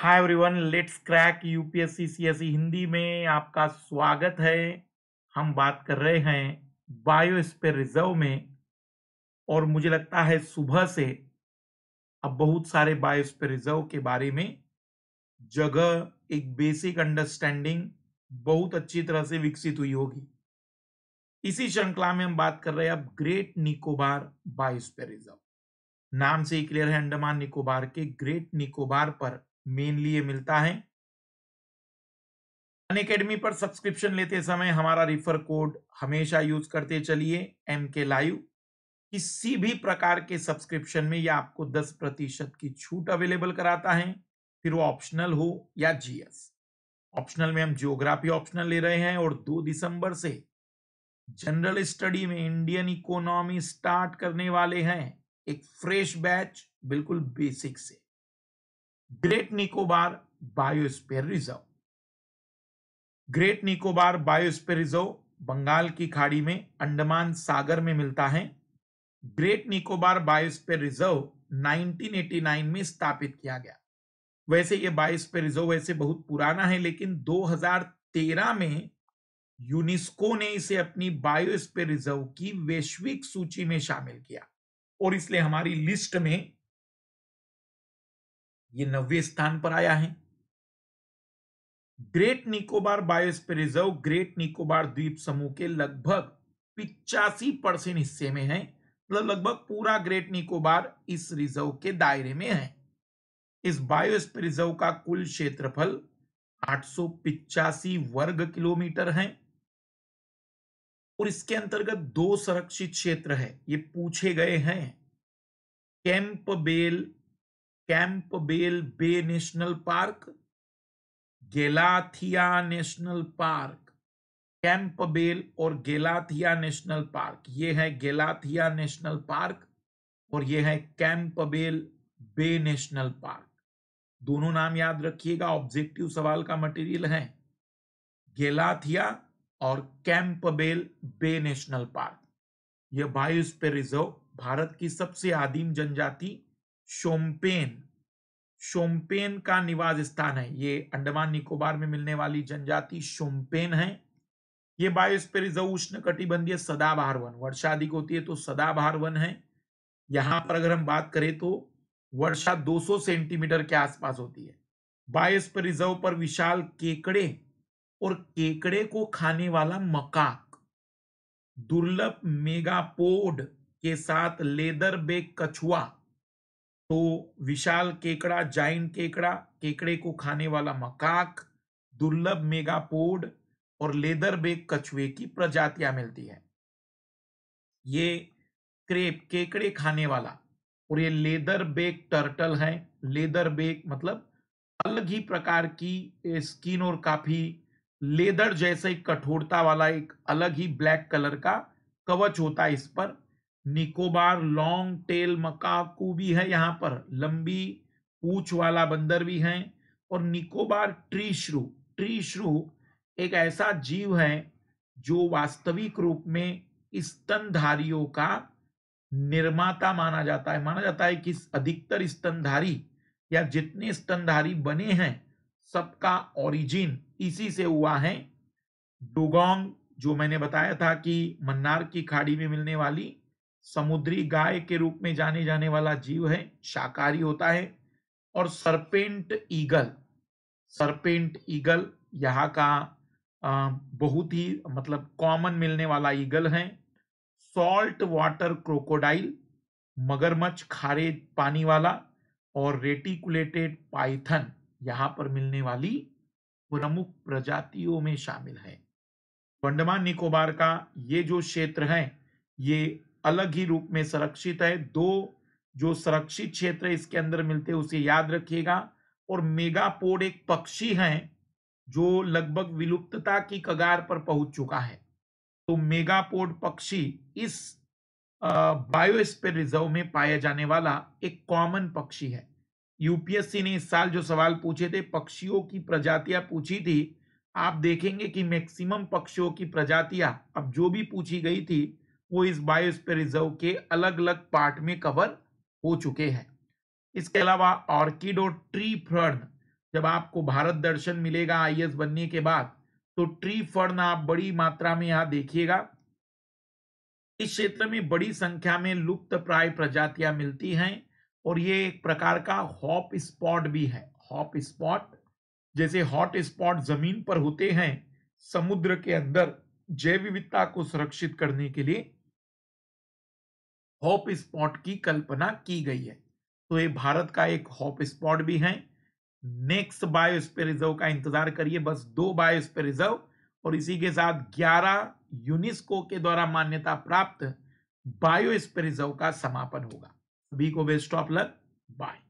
hi everyone let's crack UPSC CSC Hindi में आपका स्वागत है हम बात कर रहे हैं बायो स्पेयर रिजर्व में और मुझे लगता है सुबह से अब बहुत सारे बायोस्पेयर रिजर्व के बारे में जगह एक बेसिक अंडरस्टैंडिंग बहुत अच्छी तरह से विकसित हुई होगी इसी श्रृंखला में हम बात कर रहे हैं अब ग्रेट निकोबार बायोस्पेयर रिजर्व नाम से ही क्लियर है अंडमान निकोबार के ग्रेट निकोबार पर मेनली ये मिलता है अन अकेडमी पर सब्सक्रिप्शन लेते समय हमारा रिफर कोड हमेशा यूज करते चलिए एम के लाइव किसी भी प्रकार के सब्सक्रिप्शन में यह आपको 10 प्रतिशत की छूट अवेलेबल कराता है फिर वो ऑप्शनल हो या जीएस ऑप्शनल में हम जियोग्राफी ऑप्शनल ले रहे हैं और 2 दिसंबर से जनरल स्टडी में इंडियन इकोनॉमी स्टार्ट करने वाले हैं एक फ्रेश बैच बिल्कुल बेसिक से great Nicobar biosphere reserve great Nicobar biosphere reserve Bengal की खाड़ी में अंडमान सागर में मिलता है ग्रेट निकोबार बायोस्पेयर रिजर्व 1989 में स्थापित किया गया वैसे ये बायोस्पेयर रिजर्व वैसे बहुत पुराना है लेकिन 2013 में यूनेस्को ने इसे अपनी बायोस्पेयर रिजर्व की वैश्विक सूची में शामिल किया और इसलिए हमारी लिस्ट में ये नब्बे स्थान पर आया है great Nicobar biosphere reserve great Nicobar द्वीप समूह के लगभग पिचासी परसेंट हिस्से में है मतलब लगभग पूरा ग्रेट निकोबार इस रिजर्व के दायरे में है इस बायोस्पे रिजर्व का कुल क्षेत्रफल आठ वर्ग किलोमीटर है और इसके अंतर्गत दो संरक्षित क्षेत्र है ये पूछे गए हैं Campbell Campbell bay national park Galathea national park Campbell और गेलाथिया नेशनल पार्क ये है गेलाथिया नेशनल पार्क और ये है Campbell bay national park दोनों नाम याद रखिएगा ऑब्जेक्टिव सवाल का मटेरियल है गेलाथिया और Campbell bay national park यह रिजर्व भारत की सबसे आदिम जनजाति शोम्पेन शोम्पेन का निवास स्थान है ये अंडमान निकोबार में मिलने वाली जनजाति शोम्पेन है ये बायोस्पे रिजर्व उष्ण कटिबंधीय सदाबहार वन वर्षा अधिक होती है तो सदाबहार वन है यहां पर अगर हम बात करें तो वर्षा 200 सेंटीमीटर के आसपास होती है बायोस्पेर रिजर्व पर विशाल केकड़े और केकड़े को खाने वाला मकाक दुर्लभ मेगापोड के साथ लेदर बेग कछुआ तो विशाल केकड़ा जाइंट केकड़ा केकड़े को खाने वाला मकाक दुर्लभ मेगापोड और लेदर बेग कछुए की प्रजातियां मिलती है ये क्रेप केकड़े खाने वाला और ये लेदर बेग टर्टल है लेदर बेग मतलब अलग ही प्रकार की स्किन और काफी लेदर जैसे कठोरता वाला एक अलग ही ब्लैक कलर का कवच होता है इस पर निकोबार लॉन्ग टेल मकाकू भी है यहाँ पर लंबी पूछ वाला बंदर भी है और निकोबार ट्री श्रू ट्री श्रू एक ऐसा जीव है जो वास्तविक रूप में स्तनधारियों का निर्माता माना जाता है माना जाता है कि अधिकतर स्तनधारी या जितने स्तनधारी बने हैं सबका ओरिजिन इसी से हुआ है डोगोंग जो मैंने बताया था कि मन्नार की खाड़ी में मिलने वाली समुद्री गाय के रूप में जाने जाने वाला जीव है शाकाहारी होता है और सरपेंट ईगल सरपेंट ईगल यहाँ का बहुत ही मतलब कॉमन मिलने वाला ईगल है सॉल्ट वाटर क्रोकोडाइल मगरमच्छ खारे पानी वाला और रेटिकुलेटेड पाइथन यहाँ पर मिलने वाली प्रमुख प्रजातियों में शामिल है अंडमान निकोबार का ये जो क्षेत्र है ये अलग ही रूप में संरक्षित है दो जो संरक्षित क्षेत्र इसके अंदर मिलते हैं उसे याद रखिएगा और मेगापोड एक पक्षी है जो लगभग विलुप्तता की कगार पर पहुंच चुका है तो मेगापोड पक्षी इस बायोस्पेयर रिजर्व में पाया जाने वाला एक कॉमन पक्षी है यूपीएससी ने इस साल जो सवाल पूछे थे पक्षियों की प्रजातियां पूछी थी आप देखेंगे कि मैक्सिमम पक्षियों की प्रजातियां अब जो भी पूछी गई थी वो इस बायोस्फीयर रिजर्व के अलग अलग पार्ट में कवर हो चुके हैं इसके अलावा ऑर्किड और ट्री फर्न जब आपको भारत दर्शन मिलेगा आई बनने के बाद तो ट्री फर्न आप बड़ी मात्रा में यहाँ देखिएगा इस क्षेत्र में बड़ी संख्या में लुप्त प्राय प्रजातियां मिलती हैं और ये एक प्रकार का हॉप स्पॉट भी है हॉप स्पॉट जैसे हॉट स्पॉट जमीन पर होते हैं समुद्र के अंदर जैव विविधता को सुरक्षित करने के लिए हॉप स्पॉट की कल्पना की गई है तो ये भारत का एक हॉप स्पॉट भी है नेक्स्ट बायोस्पे रिजर्व का इंतजार करिए बस दो बायोस्पे रिजर्व और इसी के साथ 11 यूनेस्को के द्वारा मान्यता प्राप्त बायोस्पे रिजर्व का समापन होगा सभी को बेस्ट ऑफ लक बाय